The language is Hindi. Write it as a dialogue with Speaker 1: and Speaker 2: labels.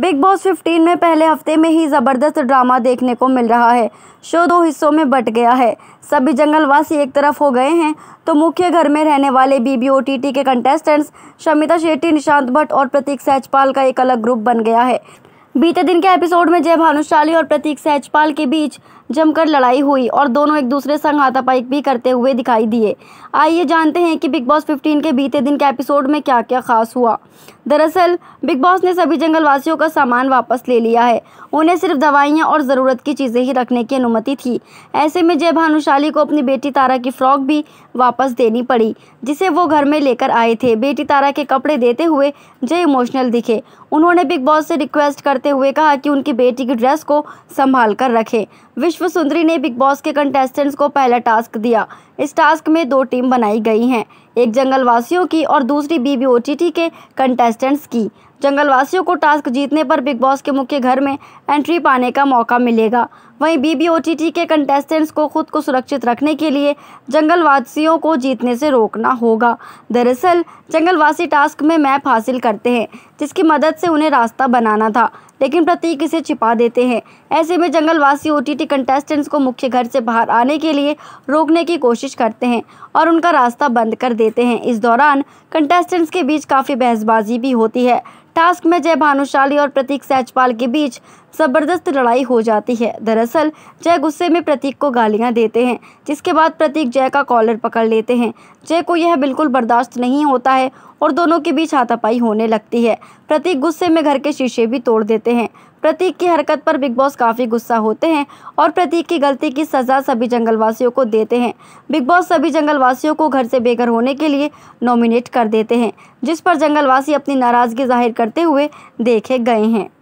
Speaker 1: बिग बॉस 15 में पहले हफ्ते में ही ज़बरदस्त ड्रामा देखने को मिल रहा है शो दो हिस्सों में बट गया है सभी जंगलवासी एक तरफ हो गए हैं तो मुख्य घर में रहने वाले बीबीओटीटी के कंटेस्टेंट्स शमिता शेट्टी निशांत भट्ट और प्रतीक सहजपाल का एक अलग ग्रुप बन गया है बीते दिन के एपिसोड में जय भानुशाली और प्रतीक सहजपाल के बीच जमकर लड़ाई हुई और दोनों एक दूसरे संग हाथापाई भी करते हुए दिखाई दिए आइए जानते हैं कि बिग बॉस 15 के बीते दिन के एपिसोड में क्या क्या खास हुआ दरअसल बिग बॉस ने सभी जंगलवासियों का सामान वापस ले लिया है उन्हें सिर्फ दवाइयाँ और ज़रूरत की चीज़ें ही रखने की अनुमति थी ऐसे में जय भानुशाली को अपनी बेटी तारा की फ्रॉक भी वापस देनी पड़ी जिसे वो घर में लेकर आए थे बेटी तारा के कपड़े देते हुए जय इमोशनल दिखे उन्होंने बिग बॉस से रिक्वेस्ट करते करते हुए कहा कि उनकी बेटी की ड्रेस को संभाल कर रखे विश्व सुंदरी ने बिग बॉस के कंटेस्टेंट्स को पहला टास्क दिया इस टास्क में दो टीम बनाई गई हैं एक जंगलवासियों की और दूसरी बी बी के कंटेस्टेंट्स की जंगलवासियों को टास्क जीतने पर बिग बॉस के मुख्य घर में एंट्री पाने का मौका मिलेगा वहीं बी बी के कंटेस्टेंट्स को खुद को सुरक्षित रखने के लिए जंगलवासियों को जीतने से रोकना होगा दरअसल जंगलवासी टास्क में मैप हासिल करते हैं जिसकी मदद से उन्हें रास्ता बनाना था लेकिन प्रतीक इसे छिपा देते हैं ऐसे में जंगलवासी ओटीटी कंटेस्टेंट्स को मुख्य घर से बाहर आने के लिए रोकने की कोशिश करते हैं और उनका रास्ता बंद कर देते हैं इस दौरान कंटेस्टेंट्स के बीच काफ़ी बहसबाजी भी होती है टास्क में जय भानुशाली और प्रतीक सैचपाल के बीच ज़बरदस्त लड़ाई हो जाती है दरअसल जय गुस्से में प्रतीक को गालियां देते हैं जिसके बाद प्रतीक जय का कॉलर पकड़ लेते हैं जय को यह बिल्कुल बर्दाश्त नहीं होता है और दोनों के बीच हाथापाई होने लगती है प्रतीक गुस्से में घर के शीशे भी तोड़ देते हैं प्रतीक की हरकत पर बिग बॉस काफ़ी गुस्सा होते हैं और प्रतीक की गलती की सज़ा सभी जंगलवासियों को देते हैं बिग बॉस सभी जंगलवासियों को घर से बेघर होने के लिए नॉमिनेट कर देते हैं जिस पर जंगलवासी अपनी नाराज़गी जाहिर करते हुए देखे गए हैं